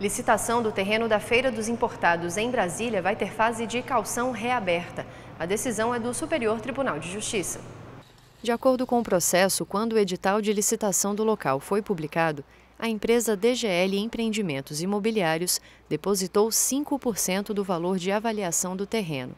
Licitação do terreno da Feira dos Importados em Brasília vai ter fase de calção reaberta. A decisão é do Superior Tribunal de Justiça. De acordo com o processo, quando o edital de licitação do local foi publicado, a empresa DGL Empreendimentos Imobiliários depositou 5% do valor de avaliação do terreno.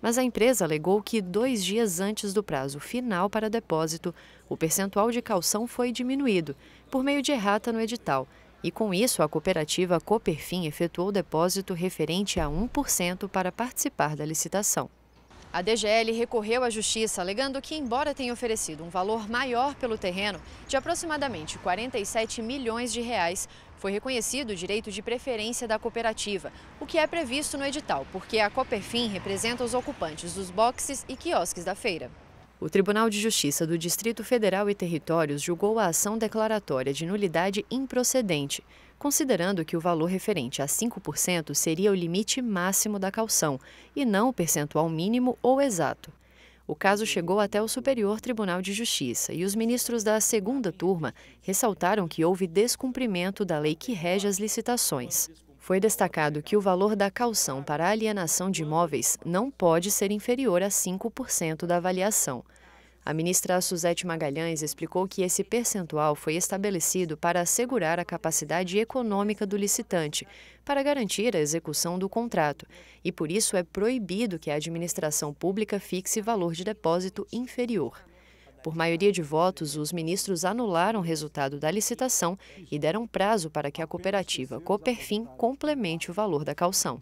Mas a empresa alegou que, dois dias antes do prazo final para depósito, o percentual de calção foi diminuído, por meio de errata no edital – e com isso a cooperativa Cooperfin efetuou depósito referente a 1% para participar da licitação. A DGL recorreu à justiça, alegando que, embora tenha oferecido um valor maior pelo terreno, de aproximadamente 47 milhões de reais, foi reconhecido o direito de preferência da cooperativa, o que é previsto no edital, porque a Cooperfin representa os ocupantes dos boxes e quiosques da feira. O Tribunal de Justiça do Distrito Federal e Territórios julgou a ação declaratória de nulidade improcedente, considerando que o valor referente a 5% seria o limite máximo da calção e não o percentual mínimo ou exato. O caso chegou até o Superior Tribunal de Justiça e os ministros da segunda turma ressaltaram que houve descumprimento da lei que rege as licitações. Foi destacado que o valor da calção para alienação de imóveis não pode ser inferior a 5% da avaliação. A ministra Suzete Magalhães explicou que esse percentual foi estabelecido para assegurar a capacidade econômica do licitante, para garantir a execução do contrato, e por isso é proibido que a administração pública fixe valor de depósito inferior. Por maioria de votos, os ministros anularam o resultado da licitação e deram prazo para que a cooperativa Cooperfin complemente o valor da calção.